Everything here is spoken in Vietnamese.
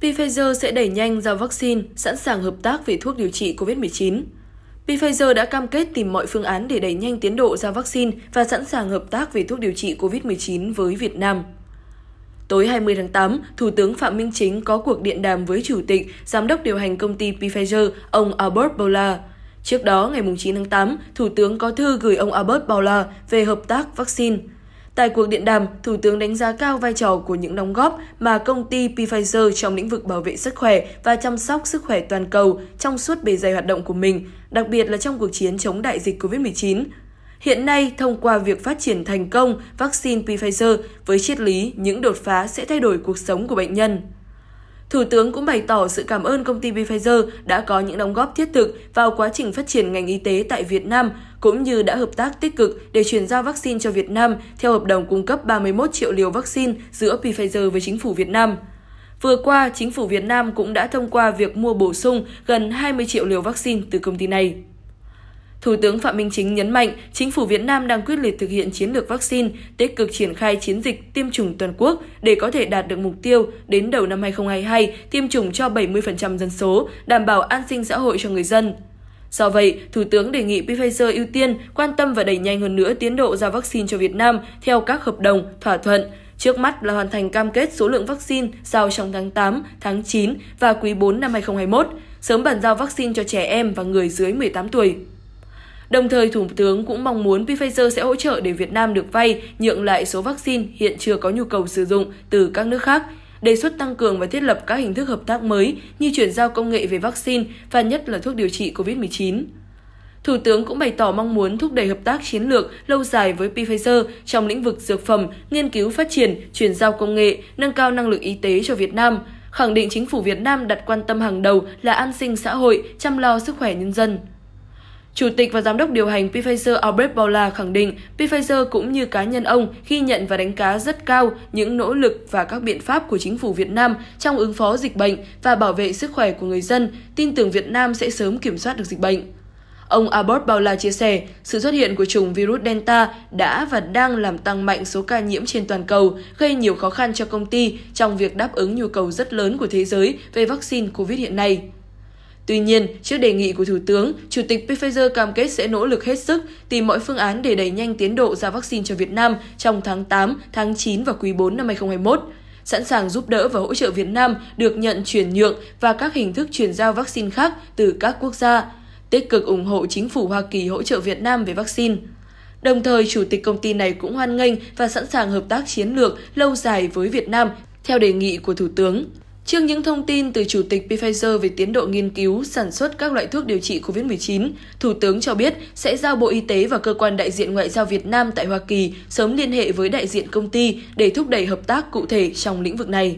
Pfizer sẽ đẩy nhanh giao vaccine, sẵn sàng hợp tác về thuốc điều trị COVID-19. Pfizer đã cam kết tìm mọi phương án để đẩy nhanh tiến độ giao vaccine và sẵn sàng hợp tác về thuốc điều trị COVID-19 với Việt Nam. Tối 20 tháng 8, Thủ tướng Phạm Minh Chính có cuộc điện đàm với Chủ tịch, Giám đốc điều hành công ty Pfizer, ông Albert Bola. Trước đó, ngày 9 tháng 8, Thủ tướng có thư gửi ông Albert Bola về hợp tác vaccine. Tại cuộc điện đàm, Thủ tướng đánh giá cao vai trò của những đóng góp mà công ty Pfizer trong lĩnh vực bảo vệ sức khỏe và chăm sóc sức khỏe toàn cầu trong suốt bề dày hoạt động của mình, đặc biệt là trong cuộc chiến chống đại dịch COVID-19. Hiện nay, thông qua việc phát triển thành công vaccine Pfizer với triết lý những đột phá sẽ thay đổi cuộc sống của bệnh nhân. Thủ tướng cũng bày tỏ sự cảm ơn công ty Pfizer đã có những đóng góp thiết thực vào quá trình phát triển ngành y tế tại Việt Nam cũng như đã hợp tác tích cực để chuyển giao vaccine cho Việt Nam theo hợp đồng cung cấp 31 triệu liều vaccine giữa Pfizer với chính phủ Việt Nam. Vừa qua, chính phủ Việt Nam cũng đã thông qua việc mua bổ sung gần 20 triệu liều vaccine từ công ty này. Thủ tướng Phạm Minh Chính nhấn mạnh, chính phủ Việt Nam đang quyết liệt thực hiện chiến lược vaccine, tích cực triển khai chiến dịch tiêm chủng toàn quốc để có thể đạt được mục tiêu đến đầu năm 2022 tiêm chủng cho 70% dân số, đảm bảo an sinh xã hội cho người dân. Do vậy, Thủ tướng đề nghị Pfizer ưu tiên quan tâm và đẩy nhanh hơn nữa tiến độ giao vaccine cho Việt Nam theo các hợp đồng, thỏa thuận, Trước mắt là hoàn thành cam kết số lượng vaccine giao trong tháng 8, tháng 9 và quý 4 năm 2021, sớm bàn giao vaccine cho trẻ em và người dưới 18 tuổi. Đồng thời, Thủ tướng cũng mong muốn Pfizer sẽ hỗ trợ để Việt Nam được vay, nhượng lại số vaccine hiện chưa có nhu cầu sử dụng từ các nước khác, đề xuất tăng cường và thiết lập các hình thức hợp tác mới như chuyển giao công nghệ về vaccine và nhất là thuốc điều trị COVID-19. Thủ tướng cũng bày tỏ mong muốn thúc đẩy hợp tác chiến lược lâu dài với Pfizer trong lĩnh vực dược phẩm, nghiên cứu phát triển, chuyển giao công nghệ, nâng cao năng lực y tế cho Việt Nam, khẳng định chính phủ Việt Nam đặt quan tâm hàng đầu là an sinh xã hội, chăm lo sức khỏe nhân dân. Chủ tịch và giám đốc điều hành Pfizer Albert Bourla khẳng định Pfizer cũng như cá nhân ông ghi nhận và đánh giá rất cao những nỗ lực và các biện pháp của chính phủ Việt Nam trong ứng phó dịch bệnh và bảo vệ sức khỏe của người dân, tin tưởng Việt Nam sẽ sớm kiểm soát được dịch bệnh. Ông Albert Bourla chia sẻ, sự xuất hiện của chủng virus Delta đã và đang làm tăng mạnh số ca nhiễm trên toàn cầu, gây nhiều khó khăn cho công ty trong việc đáp ứng nhu cầu rất lớn của thế giới về vaccine COVID hiện nay. Tuy nhiên, trước đề nghị của Thủ tướng, Chủ tịch Pfizer cam kết sẽ nỗ lực hết sức tìm mọi phương án để đẩy nhanh tiến độ ra vaccine cho Việt Nam trong tháng 8, tháng 9 và quý 4 năm 2021 sẵn sàng giúp đỡ và hỗ trợ Việt Nam được nhận chuyển nhượng và các hình thức chuyển giao vaccine khác từ các quốc gia, tích cực ủng hộ chính phủ Hoa Kỳ hỗ trợ Việt Nam về vaccine. Đồng thời, chủ tịch công ty này cũng hoan nghênh và sẵn sàng hợp tác chiến lược lâu dài với Việt Nam theo đề nghị của Thủ tướng. Trước những thông tin từ Chủ tịch Pfizer về tiến độ nghiên cứu sản xuất các loại thuốc điều trị COVID-19, Thủ tướng cho biết sẽ giao Bộ Y tế và cơ quan đại diện ngoại giao Việt Nam tại Hoa Kỳ sớm liên hệ với đại diện công ty để thúc đẩy hợp tác cụ thể trong lĩnh vực này.